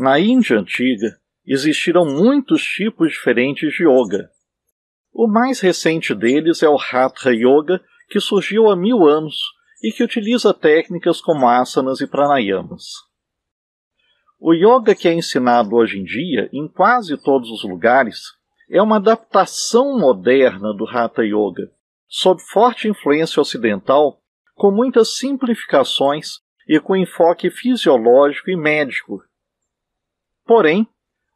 Na Índia antiga, existiram muitos tipos diferentes de yoga. O mais recente deles é o Hatha Yoga, que surgiu há mil anos e que utiliza técnicas como asanas e pranayamas. O yoga que é ensinado hoje em dia, em quase todos os lugares, é uma adaptação moderna do Hatha Yoga, sob forte influência ocidental, com muitas simplificações e com enfoque fisiológico e médico, Porém,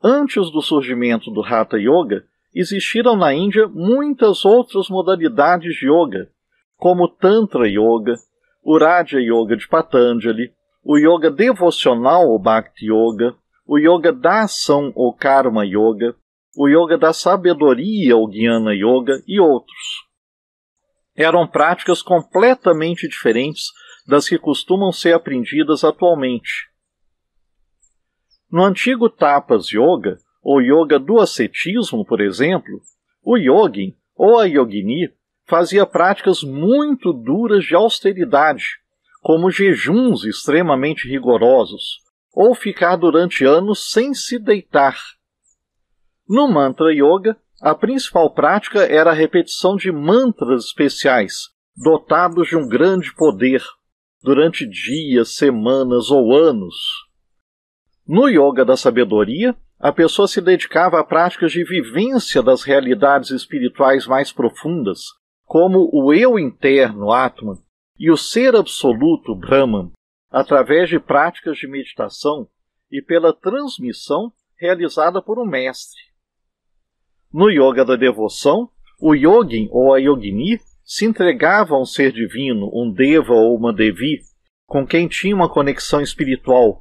antes do surgimento do Hatha Yoga, existiram na Índia muitas outras modalidades de yoga, como Tantra Yoga, o Yoga de Patanjali, o Yoga devocional ou Bhakti Yoga, o Yoga da ação ou Karma Yoga, o Yoga da sabedoria ou Jnana Yoga e outros. Eram práticas completamente diferentes das que costumam ser aprendidas atualmente. No antigo Tapas Yoga, ou Yoga do ascetismo, por exemplo, o yogin ou a yogini fazia práticas muito duras de austeridade, como jejuns extremamente rigorosos, ou ficar durante anos sem se deitar. No Mantra Yoga, a principal prática era a repetição de mantras especiais, dotados de um grande poder, durante dias, semanas ou anos. No Yoga da Sabedoria, a pessoa se dedicava a práticas de vivência das realidades espirituais mais profundas, como o eu interno, Atman, e o ser absoluto, Brahman, através de práticas de meditação e pela transmissão realizada por um mestre. No Yoga da Devoção, o yogin ou a yogini se entregava a um ser divino, um deva ou uma devi, com quem tinha uma conexão espiritual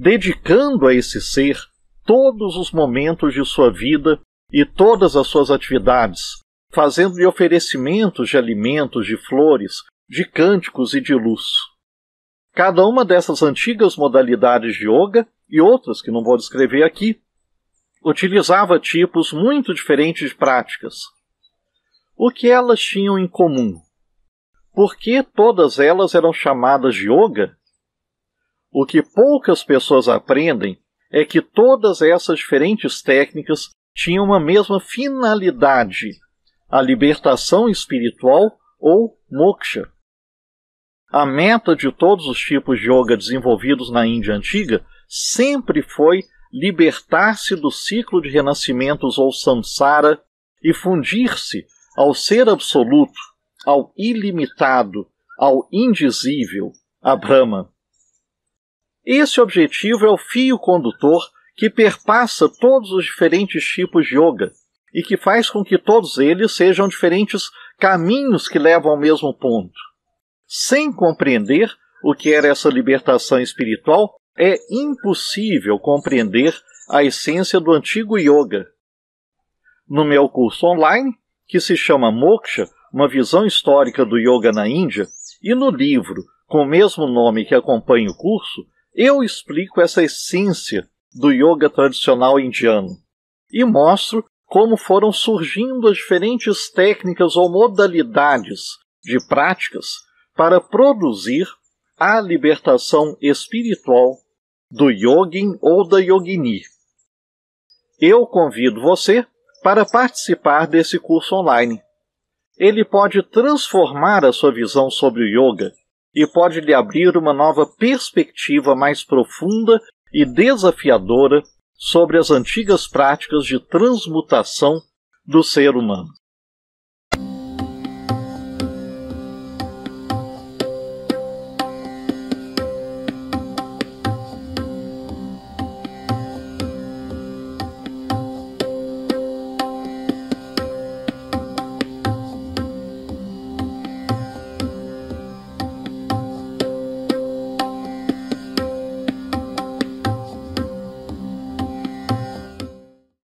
dedicando a esse ser todos os momentos de sua vida e todas as suas atividades, fazendo-lhe oferecimentos de alimentos, de flores, de cânticos e de luz. Cada uma dessas antigas modalidades de yoga e outras que não vou descrever aqui utilizava tipos muito diferentes de práticas. O que elas tinham em comum? Por que todas elas eram chamadas de yoga o que poucas pessoas aprendem é que todas essas diferentes técnicas tinham uma mesma finalidade, a libertação espiritual ou moksha. A meta de todos os tipos de yoga desenvolvidos na Índia antiga sempre foi libertar-se do ciclo de renascimentos ou samsara e fundir-se ao ser absoluto, ao ilimitado, ao indizível, a Brahma. Esse objetivo é o fio condutor que perpassa todos os diferentes tipos de yoga e que faz com que todos eles sejam diferentes caminhos que levam ao mesmo ponto. Sem compreender o que era essa libertação espiritual, é impossível compreender a essência do antigo yoga. No meu curso online, que se chama Moksha, uma visão histórica do yoga na Índia, e no livro com o mesmo nome que acompanha o curso, eu explico essa essência do yoga tradicional indiano e mostro como foram surgindo as diferentes técnicas ou modalidades de práticas para produzir a libertação espiritual do yogin ou da yogini. Eu convido você para participar desse curso online. Ele pode transformar a sua visão sobre o yoga e pode lhe abrir uma nova perspectiva mais profunda e desafiadora sobre as antigas práticas de transmutação do ser humano.